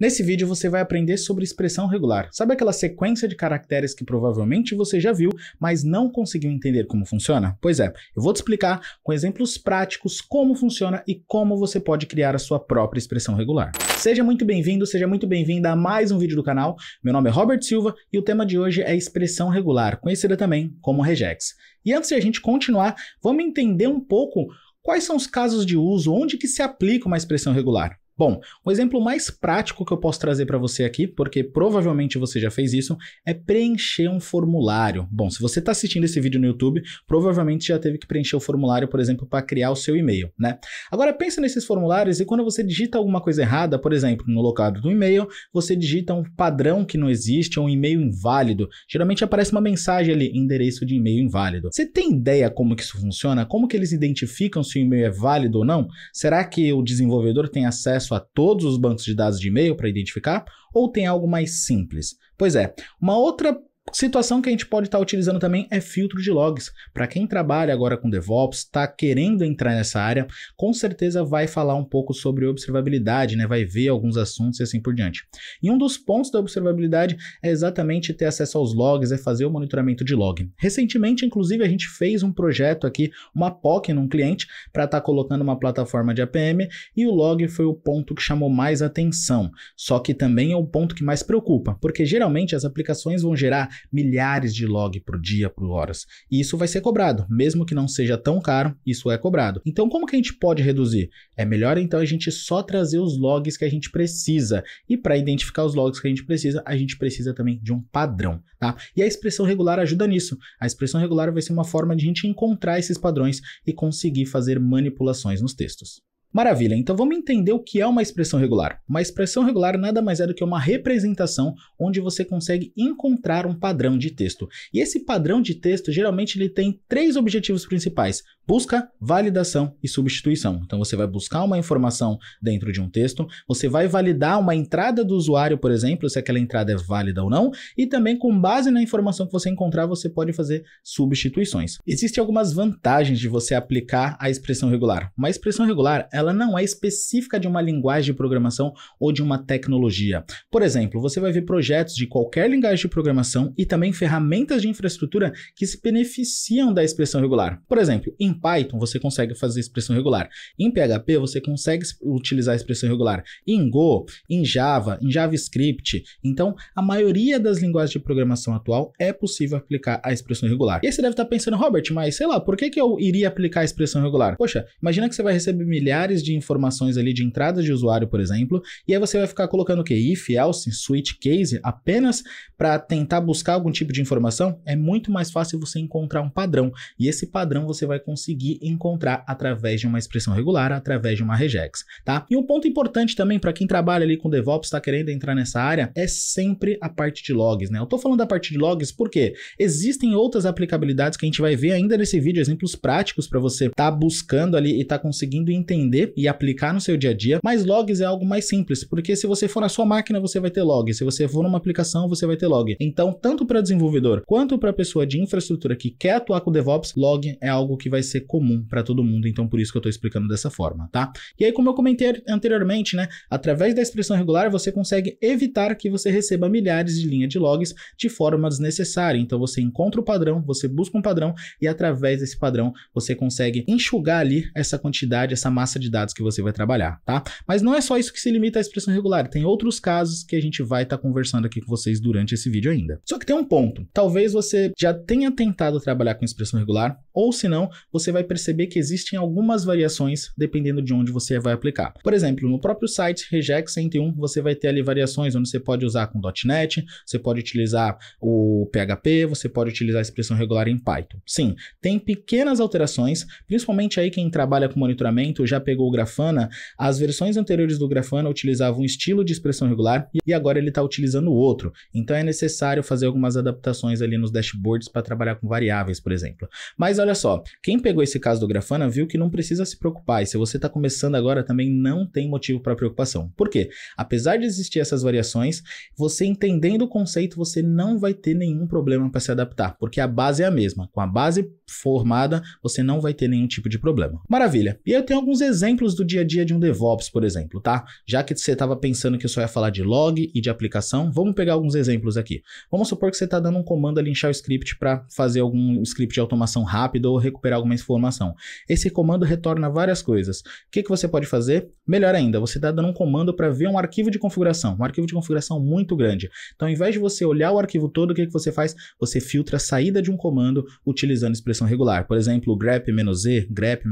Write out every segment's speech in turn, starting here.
Nesse vídeo você vai aprender sobre expressão regular. Sabe aquela sequência de caracteres que provavelmente você já viu, mas não conseguiu entender como funciona? Pois é, eu vou te explicar com exemplos práticos como funciona e como você pode criar a sua própria expressão regular. Seja muito bem-vindo, seja muito bem-vinda a mais um vídeo do canal. Meu nome é Robert Silva e o tema de hoje é expressão regular, conhecida também como regex. E antes de a gente continuar, vamos entender um pouco Quais são os casos de uso? Onde que se aplica uma expressão regular? Bom, o exemplo mais prático que eu posso trazer para você aqui, porque provavelmente você já fez isso, é preencher um formulário. Bom, se você está assistindo esse vídeo no YouTube, provavelmente já teve que preencher o formulário, por exemplo, para criar o seu e-mail, né? Agora pensa nesses formulários e quando você digita alguma coisa errada, por exemplo, no local do e-mail, você digita um padrão que não existe, um e-mail inválido. Geralmente aparece uma mensagem ali, endereço de e-mail inválido. Você tem ideia como que isso funciona? Como que eles identificam se o e-mail é válido ou não? Será que o desenvolvedor tem acesso acesso a todos os bancos de dados de e-mail para identificar? Ou tem algo mais simples? Pois é, uma outra Situação que a gente pode estar tá utilizando também é filtro de logs. Para quem trabalha agora com DevOps, está querendo entrar nessa área, com certeza vai falar um pouco sobre observabilidade, né? vai ver alguns assuntos e assim por diante. E um dos pontos da observabilidade é exatamente ter acesso aos logs, é fazer o monitoramento de log. Recentemente, inclusive, a gente fez um projeto aqui, uma POC num cliente, para estar tá colocando uma plataforma de APM e o log foi o ponto que chamou mais atenção. Só que também é o ponto que mais preocupa, porque geralmente as aplicações vão gerar milhares de log por dia, por horas. E isso vai ser cobrado, mesmo que não seja tão caro, isso é cobrado. Então, como que a gente pode reduzir? É melhor então a gente só trazer os logs que a gente precisa. E para identificar os logs que a gente precisa, a gente precisa também de um padrão, tá? E a expressão regular ajuda nisso. A expressão regular vai ser uma forma de a gente encontrar esses padrões e conseguir fazer manipulações nos textos. Maravilha, então vamos entender o que é uma expressão regular. Uma expressão regular nada mais é do que uma representação onde você consegue encontrar um padrão de texto. E esse padrão de texto geralmente ele tem três objetivos principais: busca, validação e substituição. Então você vai buscar uma informação dentro de um texto, você vai validar uma entrada do usuário, por exemplo, se aquela entrada é válida ou não, e também com base na informação que você encontrar, você pode fazer substituições. Existem algumas vantagens de você aplicar a expressão regular. Uma expressão regular ela não é específica de uma linguagem de programação ou de uma tecnologia. Por exemplo, você vai ver projetos de qualquer linguagem de programação e também ferramentas de infraestrutura que se beneficiam da expressão regular. Por exemplo, em Python você consegue fazer expressão regular, em PHP você consegue utilizar a expressão regular, em Go, em Java, em JavaScript. Então, a maioria das linguagens de programação atual é possível aplicar a expressão regular. E aí você deve estar pensando, Robert, mas sei lá, por que, que eu iria aplicar a expressão regular? Poxa, imagina que você vai receber milhares milhares de informações ali de entradas de usuário, por exemplo, e aí você vai ficar colocando o que? If, else, switch case, apenas para tentar buscar algum tipo de informação, é muito mais fácil você encontrar um padrão. E esse padrão você vai conseguir encontrar através de uma expressão regular, através de uma regex, tá? E um ponto importante também para quem trabalha ali com DevOps, está querendo entrar nessa área, é sempre a parte de logs, né? Eu tô falando da parte de logs porque existem outras aplicabilidades que a gente vai ver ainda nesse vídeo, exemplos práticos para você tá buscando ali e tá conseguindo entender e aplicar no seu dia a dia, mas logs é algo mais simples, porque se você for na sua máquina, você vai ter log, se você for numa aplicação, você vai ter log. Então, tanto para desenvolvedor quanto para pessoa de infraestrutura que quer atuar com DevOps, log é algo que vai ser comum para todo mundo, então por isso que eu estou explicando dessa forma, tá? E aí, como eu comentei anteriormente, né, através da expressão regular, você consegue evitar que você receba milhares de linhas de logs de forma desnecessária. Então, você encontra o padrão, você busca um padrão e através desse padrão você consegue enxugar ali essa quantidade, essa massa de de dados que você vai trabalhar, tá? Mas não é só isso que se limita à expressão regular, tem outros casos que a gente vai estar tá conversando aqui com vocês durante esse vídeo ainda. Só que tem um ponto, talvez você já tenha tentado trabalhar com expressão regular, ou se não, você vai perceber que existem algumas variações dependendo de onde você vai aplicar. Por exemplo, no próprio site Regex 101, você vai ter ali variações onde você pode usar com .NET, você pode utilizar o PHP, você pode utilizar a expressão regular em Python. Sim, tem pequenas alterações, principalmente aí quem trabalha com monitoramento já pegou chegou o Grafana, as versões anteriores do Grafana utilizavam um estilo de expressão regular e agora ele está utilizando outro. Então é necessário fazer algumas adaptações ali nos dashboards para trabalhar com variáveis, por exemplo. Mas olha só, quem pegou esse caso do Grafana viu que não precisa se preocupar. E se você está começando agora também não tem motivo para preocupação. Por quê? Apesar de existir essas variações, você entendendo o conceito, você não vai ter nenhum problema para se adaptar, porque a base é a mesma. Com a base formada, você não vai ter nenhum tipo de problema. Maravilha. E eu tenho alguns exemplos exemplos do dia a dia de um DevOps, por exemplo, tá? Já que você estava pensando que eu só ia falar de log e de aplicação, vamos pegar alguns exemplos aqui. Vamos supor que você está dando um comando ali em shell script para fazer algum script de automação rápido ou recuperar alguma informação. Esse comando retorna várias coisas. O que, que você pode fazer? Melhor ainda, você está dando um comando para ver um arquivo de configuração, um arquivo de configuração muito grande. Então, ao invés de você olhar o arquivo todo, o que, que você faz? Você filtra a saída de um comando utilizando expressão regular. Por exemplo, grep-z, grep-p.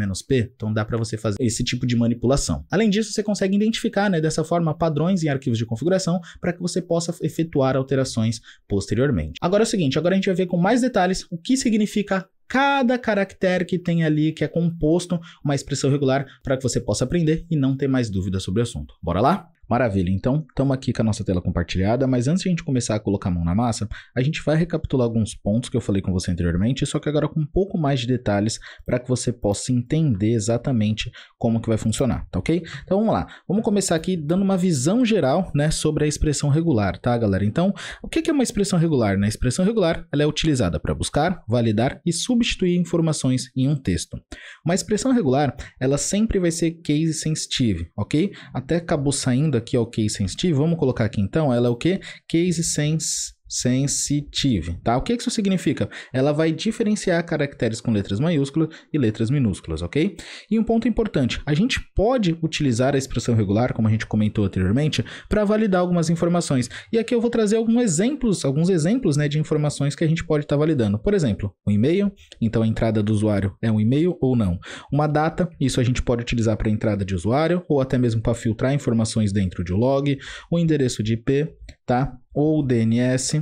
Então, dá para você fazer esse esse tipo de manipulação. Além disso, você consegue identificar, né, dessa forma, padrões em arquivos de configuração para que você possa efetuar alterações posteriormente. Agora é o seguinte, agora a gente vai ver com mais detalhes o que significa cada caractere que tem ali, que é composto, uma expressão regular para que você possa aprender e não ter mais dúvidas sobre o assunto. Bora lá? Maravilha, então estamos aqui com a nossa tela compartilhada, mas antes de a gente começar a colocar a mão na massa, a gente vai recapitular alguns pontos que eu falei com você anteriormente, só que agora com um pouco mais de detalhes para que você possa entender exatamente como que vai funcionar, tá ok? Então vamos lá, vamos começar aqui dando uma visão geral né, sobre a expressão regular, tá galera? Então, o que é uma expressão regular? Na né? expressão regular, ela é utilizada para buscar, validar e substituir substituir informações em um texto. Uma expressão regular, ela sempre vai ser case sensitive, ok? Até acabou saindo aqui, ó, o case sensitive. Vamos colocar aqui então, ela é o que? Case sensitive sensitive, tá? O que isso significa? Ela vai diferenciar caracteres com letras maiúsculas e letras minúsculas, ok? E um ponto importante, a gente pode utilizar a expressão regular, como a gente comentou anteriormente, para validar algumas informações. E aqui eu vou trazer alguns exemplos, alguns exemplos, né, de informações que a gente pode estar tá validando. Por exemplo, um e-mail, então a entrada do usuário é um e-mail ou não. Uma data, isso a gente pode utilizar para entrada de usuário ou até mesmo para filtrar informações dentro de um log. O um endereço de IP, tá? Ou DNS.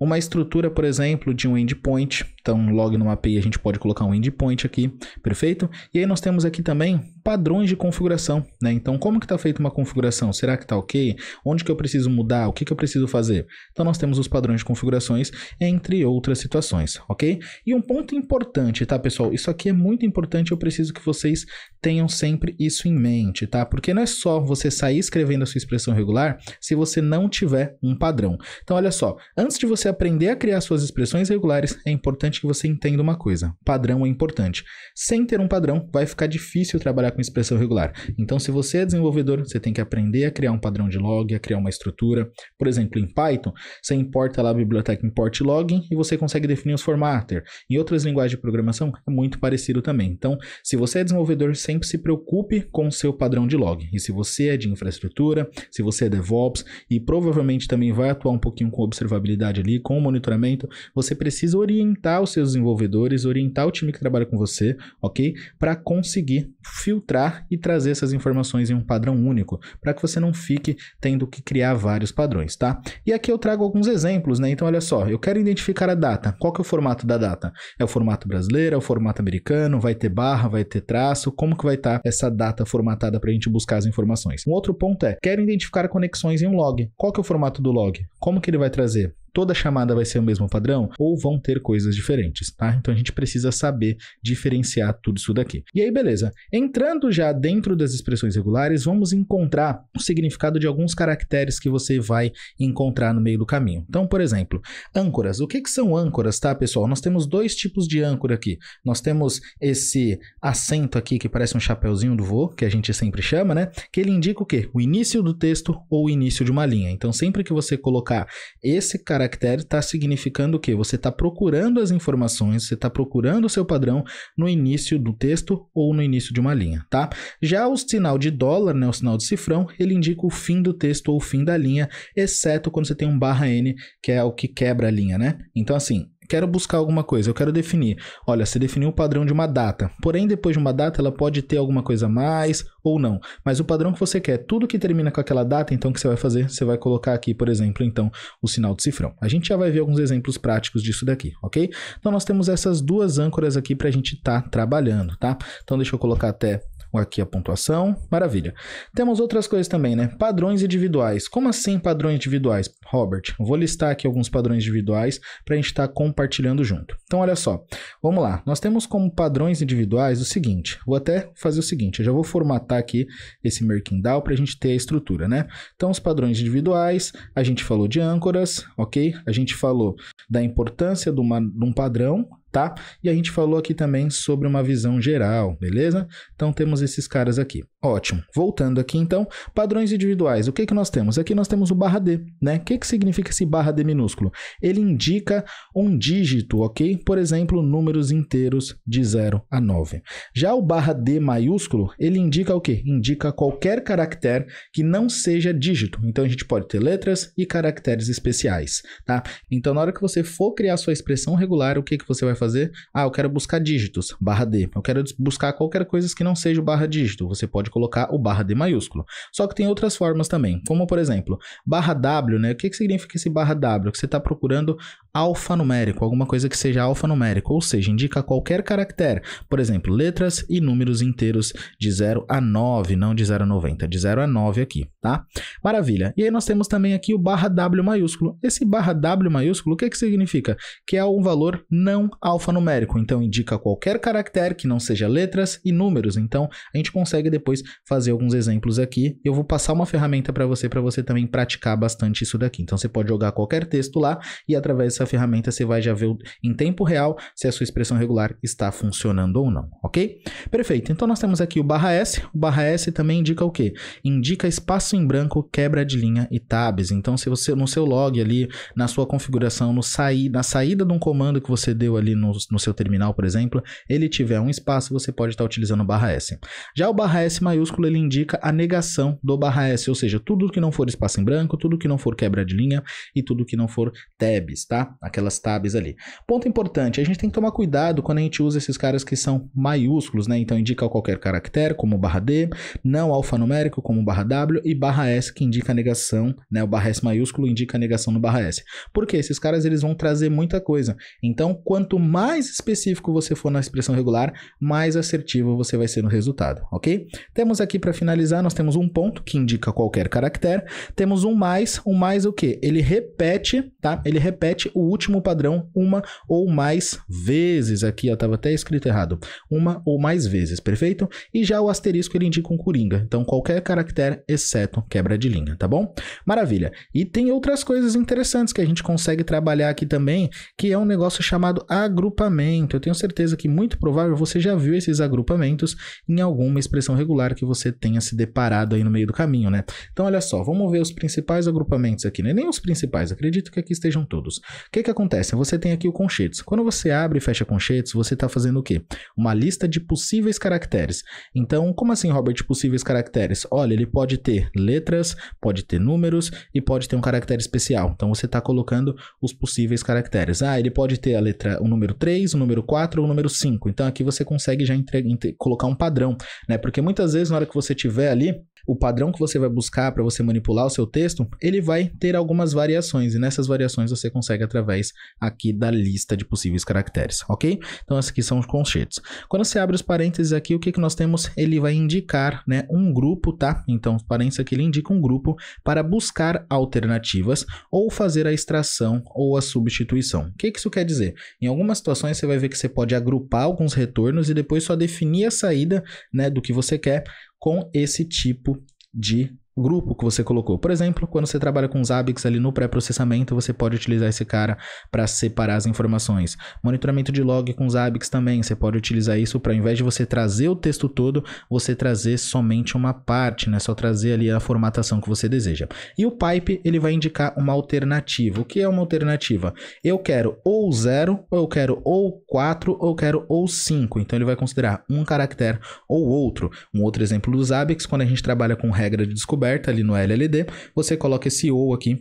Uma estrutura, por exemplo, de um endpoint. Então, log numa API a gente pode colocar um endpoint aqui, perfeito? E aí nós temos aqui também padrões de configuração, né? Então, como que está feita uma configuração? Será que está ok? Onde que eu preciso mudar? O que que eu preciso fazer? Então, nós temos os padrões de configurações, entre outras situações, ok? E um ponto importante, tá, pessoal? Isso aqui é muito importante, eu preciso que vocês tenham sempre isso em mente, tá? Porque não é só você sair escrevendo a sua expressão regular se você não tiver um padrão. Então, olha só, antes de você aprender a criar suas expressões regulares, é importante que você entenda uma coisa: padrão é importante. Sem ter um padrão, vai ficar difícil trabalhar com expressão regular. Então, se você é desenvolvedor, você tem que aprender a criar um padrão de log, a criar uma estrutura. Por exemplo, em Python, você importa lá a biblioteca import login e você consegue definir os formatter. Em outras linguagens de programação, é muito parecido também. Então, se você é desenvolvedor, sempre se preocupe com o seu padrão de log. E se você é de infraestrutura, se você é DevOps e provavelmente também vai atuar um pouquinho com observabilidade ali, com o monitoramento, você precisa orientar os seus desenvolvedores, orientar o time que trabalha com você, ok? Para conseguir filtrar e trazer essas informações em um padrão único, para que você não fique tendo que criar vários padrões, tá? E aqui eu trago alguns exemplos, né? Então, olha só, eu quero identificar a data. Qual que é o formato da data? É o formato brasileiro, é o formato americano, vai ter barra, vai ter traço, como que vai estar tá essa data formatada para a gente buscar as informações? Um outro ponto é, quero identificar conexões em um log. Qual que é o formato do log? Como que ele vai trazer? toda chamada vai ser o mesmo padrão ou vão ter coisas diferentes, tá? Então a gente precisa saber diferenciar tudo isso daqui. E aí, beleza. Entrando já dentro das expressões regulares, vamos encontrar o significado de alguns caracteres que você vai encontrar no meio do caminho. Então, por exemplo, âncoras. O que, que são âncoras, tá, pessoal? Nós temos dois tipos de âncora aqui. Nós temos esse acento aqui que parece um chapeuzinho do voo, que a gente sempre chama, né? Que ele indica o quê? O início do texto ou o início de uma linha. Então, sempre que você colocar esse cara caractere está significando o quê? Você está procurando as informações, você está procurando o seu padrão no início do texto ou no início de uma linha, tá? Já o sinal de dólar, né, o sinal de cifrão, ele indica o fim do texto ou o fim da linha, exceto quando você tem um barra N, que é o que quebra a linha, né? Então, assim, quero buscar alguma coisa, eu quero definir. Olha, você definiu o padrão de uma data. Porém, depois de uma data, ela pode ter alguma coisa a mais ou não. Mas o padrão que você quer, tudo que termina com aquela data, então, o que você vai fazer? Você vai colocar aqui, por exemplo, então, o sinal de cifrão. A gente já vai ver alguns exemplos práticos disso daqui, ok? Então, nós temos essas duas âncoras aqui para a gente estar tá trabalhando, tá? Então, deixa eu colocar até aqui a pontuação, maravilha. Temos outras coisas também, né? Padrões individuais. Como assim padrões individuais, Robert? Vou listar aqui alguns padrões individuais para a gente estar tá compartilhando junto. Então, olha só, vamos lá. Nós temos como padrões individuais o seguinte, vou até fazer o seguinte, eu já vou formatar aqui esse Merkindal para a gente ter a estrutura, né? Então, os padrões individuais, a gente falou de âncoras, ok? A gente falou da importância de, uma, de um padrão, tá? E a gente falou aqui também sobre uma visão geral, beleza? Então temos esses caras aqui. Ótimo. Voltando aqui então, padrões individuais. O que, que nós temos? Aqui nós temos o barra D, né? O que, que significa esse barra D minúsculo? Ele indica um dígito, ok? Por exemplo, números inteiros de 0 a 9. Já o barra D maiúsculo, ele indica o quê? Indica qualquer caractere que não seja dígito. Então a gente pode ter letras e caracteres especiais, tá? Então na hora que você for criar sua expressão regular, o que, que você vai fazer? Ah, eu quero buscar dígitos, barra D. Eu quero buscar qualquer coisa que não seja o barra dígito. Você pode colocar o barra D maiúsculo. Só que tem outras formas também, como por exemplo, barra W, né? O que, que significa esse barra W? Que você está procurando alfanumérico, alguma coisa que seja alfanumérico, ou seja, indica qualquer caractere. Por exemplo, letras e números inteiros de 0 a 9, não de 0 a 90, de 0 a 9 aqui, tá? Maravilha. E aí nós temos também aqui o barra W maiúsculo. Esse barra W maiúsculo, o que, que significa? Que é um valor não alfanumérico, então indica qualquer caractere que não seja letras e números. Então a gente consegue depois fazer alguns exemplos aqui. Eu vou passar uma ferramenta para você, para você também praticar bastante isso daqui. Então você pode jogar qualquer texto lá e através dessa ferramenta você vai já ver em tempo real se a sua expressão regular está funcionando ou não, ok? Perfeito. Então nós temos aqui o barra S. O barra S também indica o quê? Indica espaço em branco, quebra de linha e tabs. Então se você no seu log ali, na sua configuração, no sair, na saída de um comando que você deu ali no, no seu terminal, por exemplo, ele tiver um espaço, você pode estar utilizando o barra S. Já o barra S maiúsculo, ele indica a negação do barra S, ou seja, tudo que não for espaço em branco, tudo que não for quebra de linha e tudo que não for tabs, tá? Aquelas tabs ali. Ponto importante, a gente tem que tomar cuidado quando a gente usa esses caras que são maiúsculos, né? Então indica qualquer caractere, como barra D, não alfanumérico, como barra W, e barra S que indica a negação, né? O barra S maiúsculo indica a negação no barra S. Porque esses caras eles vão trazer muita coisa. Então, quanto mais específico você for na expressão regular, mais assertivo você vai ser no resultado, ok? Temos aqui para finalizar, nós temos um ponto que indica qualquer caractere, temos um mais, um mais o que? Ele repete, tá? Ele repete o último padrão uma ou mais vezes. Aqui eu estava até escrito errado, uma ou mais vezes, perfeito? E já o asterisco ele indica um coringa, então qualquer caractere exceto quebra de linha, tá bom? Maravilha. E tem outras coisas interessantes que a gente consegue trabalhar aqui também, que é um negócio chamado agro agrupamento. Eu tenho certeza que muito provável você já viu esses agrupamentos em alguma expressão regular que você tenha se deparado aí no meio do caminho, né? Então, olha só, vamos ver os principais agrupamentos aqui, né? Nem os principais, acredito que aqui estejam todos. O que que acontece? Você tem aqui o conchetes. Quando você abre e fecha conchetes, você está fazendo o quê? Uma lista de possíveis caracteres. Então, como assim, Robert, possíveis caracteres? Olha, ele pode ter letras, pode ter números e pode ter um caractere especial. Então, você está colocando os possíveis caracteres. Ah, ele pode ter a letra, o número número 3, o número 4 ou o número 5. Então aqui você consegue já entre, entre, colocar um padrão, né? Porque muitas vezes na hora que você tiver ali o padrão que você vai buscar para você manipular o seu texto, ele vai ter algumas variações, e nessas variações você consegue através aqui da lista de possíveis caracteres, ok? Então, esses aqui são os conchetes. Quando você abre os parênteses aqui, o que, que nós temos? Ele vai indicar né, um grupo, tá? Então, os parênteses aqui, ele indica um grupo para buscar alternativas ou fazer a extração ou a substituição. O que, que isso quer dizer? Em algumas situações, você vai ver que você pode agrupar alguns retornos e depois só definir a saída né, do que você quer com esse tipo de grupo que você colocou. Por exemplo, quando você trabalha com os ABICs ali no pré-processamento, você pode utilizar esse cara para separar as informações. Monitoramento de log com os ABICs também, você pode utilizar isso para, ao invés de você trazer o texto todo, você trazer somente uma parte, né? Só trazer ali a formatação que você deseja. E o pipe, ele vai indicar uma alternativa. O que é uma alternativa? Eu quero ou 0, ou eu quero ou 4, ou eu quero ou 5. Então ele vai considerar um caractere ou outro. Um outro exemplo dos ABICs, quando a gente trabalha com regra de descoberta, alerta ali no LLD, você coloca esse ou aqui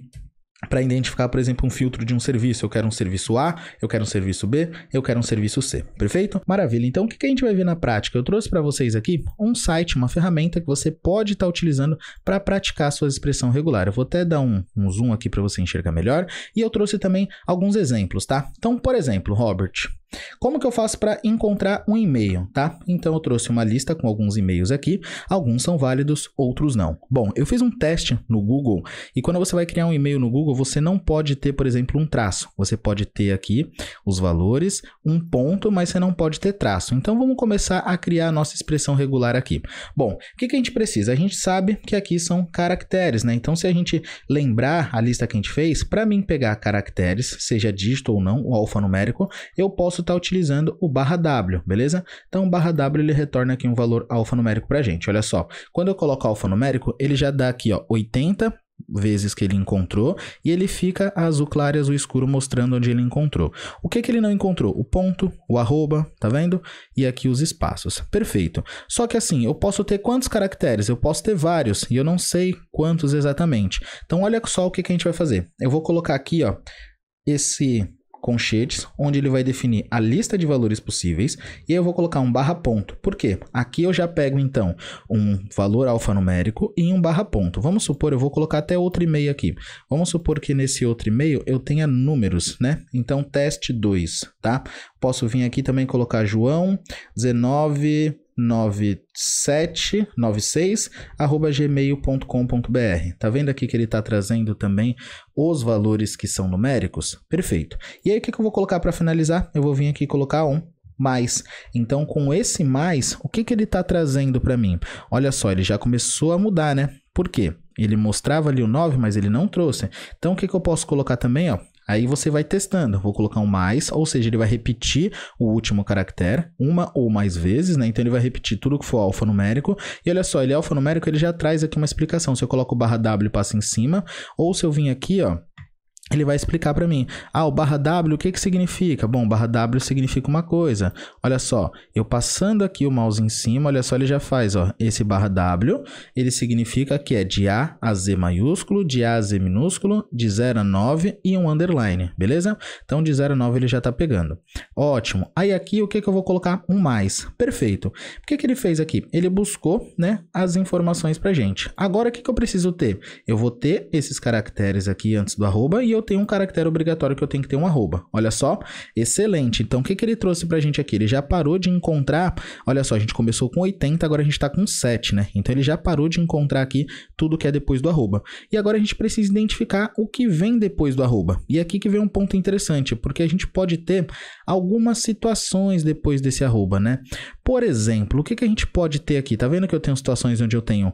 para identificar, por exemplo, um filtro de um serviço. Eu quero um serviço A, eu quero um serviço B, eu quero um serviço C. Perfeito? Maravilha. Então, o que a gente vai ver na prática? Eu trouxe para vocês aqui um site, uma ferramenta que você pode estar tá utilizando para praticar sua expressão regular. Eu vou até dar um, um zoom aqui para você enxergar melhor. E eu trouxe também alguns exemplos, tá? Então, por exemplo, Robert, como que eu faço para encontrar um e-mail, tá? Então eu trouxe uma lista com alguns e-mails aqui, alguns são válidos, outros não. Bom, eu fiz um teste no Google e quando você vai criar um e-mail no Google, você não pode ter, por exemplo, um traço. Você pode ter aqui os valores, um ponto, mas você não pode ter traço. Então vamos começar a criar a nossa expressão regular aqui. Bom, o que, que a gente precisa? A gente sabe que aqui são caracteres, né? Então se a gente lembrar a lista que a gente fez, para mim pegar caracteres, seja dígito ou não, o alfanumérico, eu posso posso estar tá utilizando o barra W, beleza? Então o barra W ele retorna aqui um valor alfanumérico para a gente, olha só. Quando eu coloco alfanumérico, ele já dá aqui ó, 80 vezes que ele encontrou e ele fica azul claro e azul escuro mostrando onde ele encontrou. O que, que ele não encontrou? O ponto, o arroba, tá vendo? E aqui os espaços. Perfeito. Só que assim, eu posso ter quantos caracteres? Eu posso ter vários e eu não sei quantos exatamente. Então olha só o que, que a gente vai fazer. Eu vou colocar aqui ó, esse conchetes, onde ele vai definir a lista de valores possíveis, e eu vou colocar um barra ponto. Por quê? Aqui eu já pego, então, um valor alfanumérico e um barra ponto. Vamos supor, eu vou colocar até outro e-mail aqui. Vamos supor que nesse outro e-mail eu tenha números, né? Então, teste 2, tá? Posso vir aqui também colocar João 19 9796 arroba gmail.com.br. Tá vendo aqui que ele tá trazendo também os valores que são numéricos? Perfeito. E aí o que, que eu vou colocar para finalizar? Eu vou vir aqui colocar um mais. Então, com esse mais, o que, que ele está trazendo para mim? Olha só, ele já começou a mudar, né? Por quê? Ele mostrava ali o 9, mas ele não trouxe. Então, o que, que eu posso colocar também? Ó? Aí você vai testando. Vou colocar um mais, ou seja, ele vai repetir o último caractere uma ou mais vezes, né? Então ele vai repetir tudo que for alfanumérico. E olha só, ele é alfanumérico, ele já traz aqui uma explicação. Se eu coloco barra W e passo em cima, ou se eu vim aqui, ó, ele vai explicar para mim. Ah, o barra W, o que, que significa? Bom, barra W significa uma coisa. Olha só, eu passando aqui o mouse em cima, olha só, ele já faz, ó, esse barra W, ele significa que é de A a Z maiúsculo, de A a Z minúsculo, de 0 a 9 e um underline, beleza? Então, de 0 a 9 ele já tá pegando. Ótimo. Aí aqui, o que, que eu vou colocar? Um mais. Perfeito. O que, que ele fez aqui? Ele buscou, né, as informações pra gente. Agora, o que, que eu preciso ter? Eu vou ter esses caracteres aqui antes do arroba e eu eu tenho um caractere obrigatório que eu tenho que ter um arroba. Olha só, excelente. Então, o que, que ele trouxe para a gente aqui? Ele já parou de encontrar, olha só, a gente começou com 80, agora a gente está com 7, né? Então, ele já parou de encontrar aqui tudo que é depois do arroba. E agora a gente precisa identificar o que vem depois do arroba. E aqui que vem um ponto interessante, porque a gente pode ter algumas situações depois desse arroba, né? Por exemplo, o que, que a gente pode ter aqui? Tá vendo que eu tenho situações onde eu tenho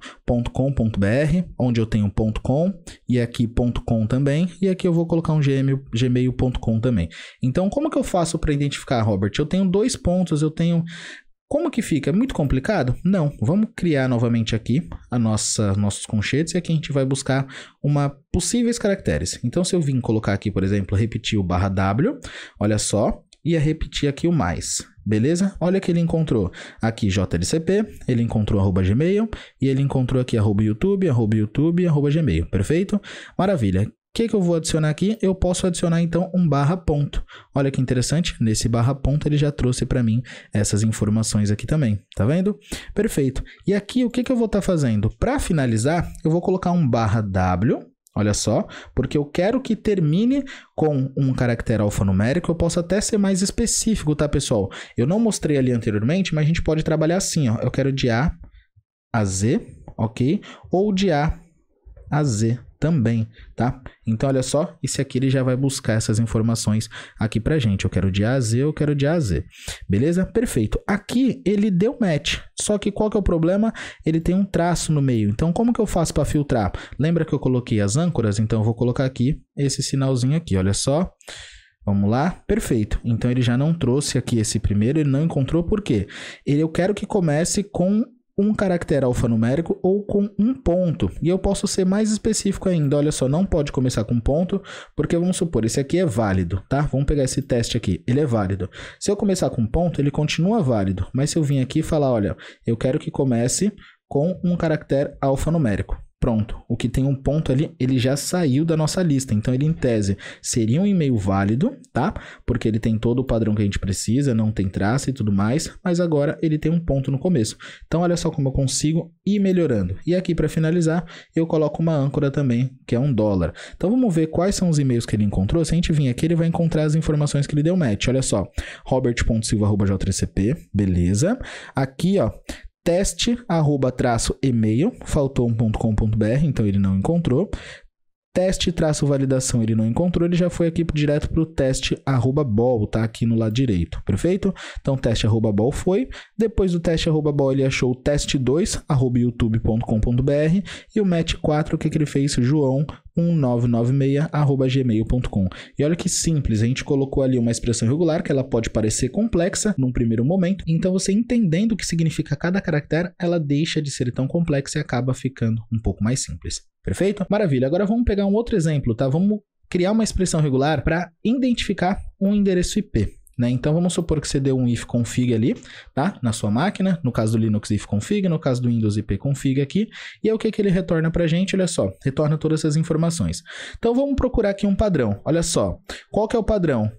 .com.br, onde eu tenho .com e aqui .com também, e aqui eu vou colocar um gmail.com também. Então, como que eu faço para identificar, Robert? Eu tenho dois pontos, eu tenho como que fica? É muito complicado? Não. Vamos criar novamente aqui a nossa nossos conchetes e aqui a gente vai buscar uma possíveis caracteres. Então, se eu vim colocar aqui, por exemplo, repetir o barra W, olha só, ia repetir aqui o mais. Beleza? Olha que ele encontrou aqui JLCP, ele encontrou arroba Gmail e ele encontrou aqui arroba YouTube, arroba YouTube, arroba Gmail. Perfeito? Maravilha que, que eu vou adicionar aqui? Eu posso adicionar então um barra ponto. Olha que interessante, nesse barra ponto ele já trouxe para mim essas informações aqui também, tá vendo? Perfeito. E aqui o que, que eu vou estar tá fazendo? Para finalizar, eu vou colocar um barra W, Olha só, porque eu quero que termine com um caractere alfanumérico, eu posso até ser mais específico, tá, pessoal? Eu não mostrei ali anteriormente, mas a gente pode trabalhar assim, ó. Eu quero de A a Z, ok? Ou de A a Z, também, tá? Então, olha só, esse aqui ele já vai buscar essas informações aqui pra gente. Eu quero de A a Z, eu quero de A a Z. Beleza? Perfeito. Aqui ele deu match, só que qual que é o problema? Ele tem um traço no meio. Então, como que eu faço para filtrar? Lembra que eu coloquei as âncoras? Então, eu vou colocar aqui esse sinalzinho aqui, olha só. Vamos lá? Perfeito. Então, ele já não trouxe aqui esse primeiro, ele não encontrou, por quê? Ele, eu quero que comece com um caractere alfanumérico ou com um ponto. E eu posso ser mais específico ainda. Olha só, não pode começar com ponto, porque vamos supor, esse aqui é válido, tá? Vamos pegar esse teste aqui, ele é válido. Se eu começar com ponto, ele continua válido. Mas se eu vim aqui e falar, olha, eu quero que comece com um caractere alfanumérico. Pronto, o que tem um ponto ali, ele já saiu da nossa lista. Então, ele, em tese, seria um e-mail válido, tá? Porque ele tem todo o padrão que a gente precisa, não tem traça e tudo mais, mas agora ele tem um ponto no começo. Então, olha só como eu consigo ir melhorando. E aqui, para finalizar, eu coloco uma âncora também, que é um dólar. Então, vamos ver quais são os e-mails que ele encontrou. Se a gente vir aqui, ele vai encontrar as informações que ele deu match. Olha só, robert.silva@jtcp, beleza. Aqui, ó, teste arroba traço e-mail, faltou um ponto br, então ele não encontrou. Teste traço validação ele não encontrou, ele já foi aqui direto para o teste arroba bol, tá aqui no lado direito, perfeito? Então teste arroba bol foi, depois do teste arroba bol ele achou o teste2 arroba youtube.com.br e o match 4 o que, que ele fez? João 1996@gmail.com. E olha que simples, a gente colocou ali uma expressão regular que ela pode parecer complexa num primeiro momento, então você entendendo o que significa cada caractere, ela deixa de ser tão complexa e acaba ficando um pouco mais simples. Perfeito? Maravilha. Agora vamos pegar um outro exemplo, tá? Vamos criar uma expressão regular para identificar um endereço IP. Né? Então vamos supor que você deu um ifconfig ali, tá? Na sua máquina, no caso do Linux ifconfig, no caso do Windows ipconfig aqui, e é o que, que ele retorna para a gente, olha só, retorna todas essas informações. Então vamos procurar aqui um padrão, olha só, qual que é o padrão?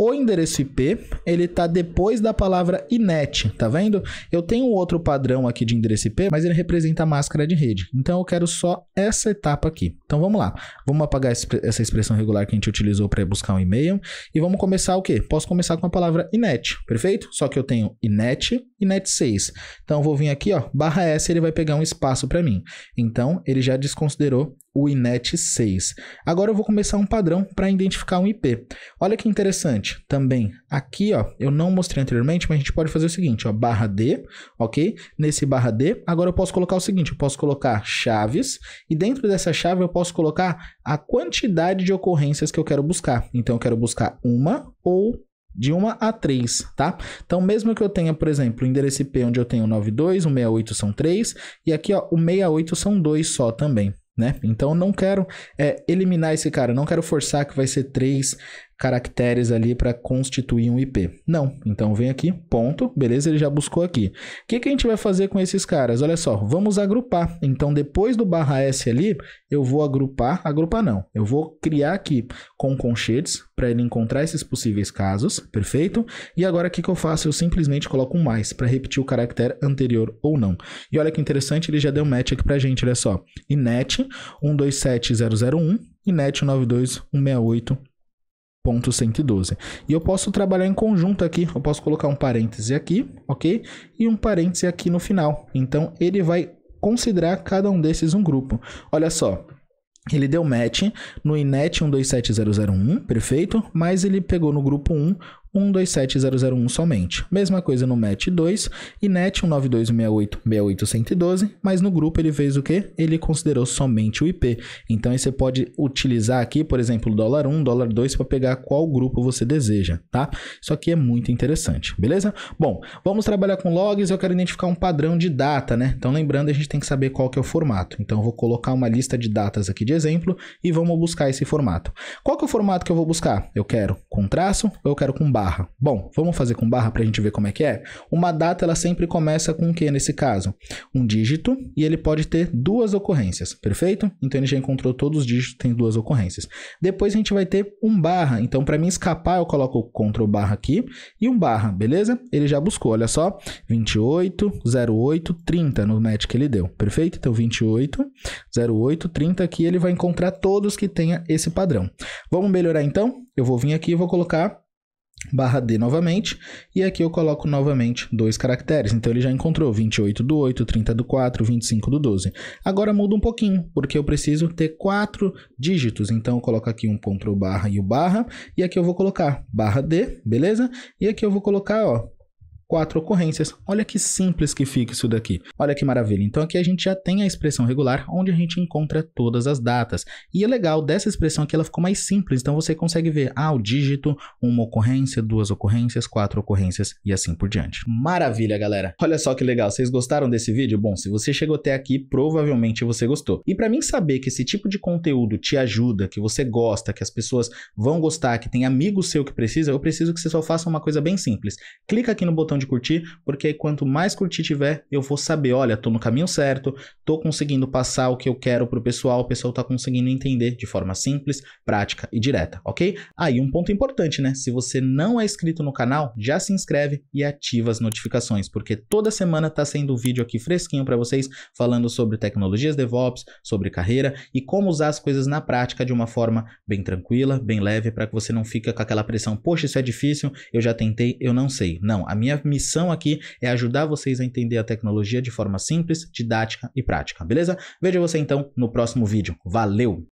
O endereço IP, ele tá depois da palavra INET, tá vendo? Eu tenho outro padrão aqui de endereço IP, mas ele representa a máscara de rede. Então eu quero só essa etapa aqui. Então vamos lá. Vamos apagar essa expressão regular que a gente utilizou para buscar um e-mail e vamos começar o quê? Posso começar com a palavra INET, perfeito? Só que eu tenho INET, INET 6. Então eu vou vir aqui, ó, barra S, ele vai pegar um espaço para mim. Então ele já desconsiderou o INET6. Agora eu vou começar um padrão para identificar um IP. Olha que interessante também. Aqui, ó, eu não mostrei anteriormente, mas a gente pode fazer o seguinte, ó, barra D, ok? Nesse barra D, agora eu posso colocar o seguinte, eu posso colocar chaves e dentro dessa chave eu posso colocar a quantidade de ocorrências que eu quero buscar. Então eu quero buscar uma ou de 1 a 3, tá? Então, mesmo que eu tenha, por exemplo, o endereço IP onde eu tenho 92, 168 são 3, e aqui ó, o 68 são 2 só também, né? Então não quero é, eliminar esse cara, não quero forçar que vai ser três, caracteres ali para constituir um IP. Não. Então vem aqui, ponto. Beleza, ele já buscou aqui. O que, que a gente vai fazer com esses caras? Olha só, vamos agrupar. Então depois do barra S ali, eu vou agrupar, agrupar não. Eu vou criar aqui com conchetes para ele encontrar esses possíveis casos, perfeito? E agora o que, que eu faço? Eu simplesmente coloco um mais para repetir o caractere anterior ou não. E olha que interessante, ele já deu match aqui a gente, olha só. INET 127001 e NET 92168 ponto 112. E eu posso trabalhar em conjunto aqui, eu posso colocar um parêntese aqui, ok? E um parêntese aqui no final. Então, ele vai considerar cada um desses um grupo. Olha só, ele deu match no INET 127001, perfeito? Mas ele pegou no grupo 1 127001 somente. Mesma coisa no MET 2 e NET 192.168.68112, mas no grupo ele fez o que? Ele considerou somente o IP. Então aí você pode utilizar aqui, por exemplo, dólar 1, dólar 2 para pegar qual grupo você deseja, tá? Isso aqui é muito interessante, beleza? Bom, vamos trabalhar com logs, eu quero identificar um padrão de data, né? Então lembrando, a gente tem que saber qual que é o formato. Então eu vou colocar uma lista de datas aqui de exemplo e vamos buscar esse formato. Qual que é o formato que eu vou buscar? Eu quero com traço ou eu quero com barra. Bom, vamos fazer com barra para a gente ver como é que é? Uma data ela sempre começa com o que nesse caso? Um dígito e ele pode ter duas ocorrências, perfeito? Então ele já encontrou todos os dígitos, tem duas ocorrências. Depois a gente vai ter um barra, então para mim escapar eu coloco o CTRL barra aqui e um barra, beleza? Ele já buscou, olha só, 28, 08, 30 no match que ele deu, perfeito? Então 28, 08, 30 aqui ele vai encontrar todos que tenha esse padrão. Vamos melhorar então? Eu vou vir aqui e vou colocar barra D novamente, e aqui eu coloco novamente dois caracteres, então ele já encontrou 28 do 8, 30 do 4, 25 do 12. Agora muda um pouquinho, porque eu preciso ter quatro dígitos, então eu coloco aqui um Ctrl barra e o barra, e aqui eu vou colocar barra D, beleza? E aqui eu vou colocar, ó, quatro ocorrências. Olha que simples que fica isso daqui. Olha que maravilha. Então aqui a gente já tem a expressão regular onde a gente encontra todas as datas. E é legal dessa expressão aqui ela ficou mais simples, então você consegue ver ah, o dígito, uma ocorrência, duas ocorrências, quatro ocorrências e assim por diante. Maravilha, galera. Olha só que legal. Vocês gostaram desse vídeo? Bom, se você chegou até aqui, provavelmente você gostou. E para mim saber que esse tipo de conteúdo te ajuda, que você gosta, que as pessoas vão gostar, que tem amigo seu que precisa, eu preciso que você só faça uma coisa bem simples. Clica aqui no botão de curtir, porque quanto mais curtir tiver, eu vou saber, olha, tô no caminho certo, tô conseguindo passar o que eu quero pro pessoal, o pessoal tá conseguindo entender de forma simples, prática e direta, ok? Aí ah, um ponto importante, né? Se você não é inscrito no canal, já se inscreve e ativa as notificações, porque toda semana tá sendo um vídeo aqui fresquinho para vocês falando sobre tecnologias DevOps, sobre carreira e como usar as coisas na prática de uma forma bem tranquila, bem leve, para que você não fique com aquela pressão, poxa, isso é difícil, eu já tentei, eu não sei. Não, a minha missão aqui é ajudar vocês a entender a tecnologia de forma simples, didática e prática, beleza? Vejo você então no próximo vídeo. Valeu!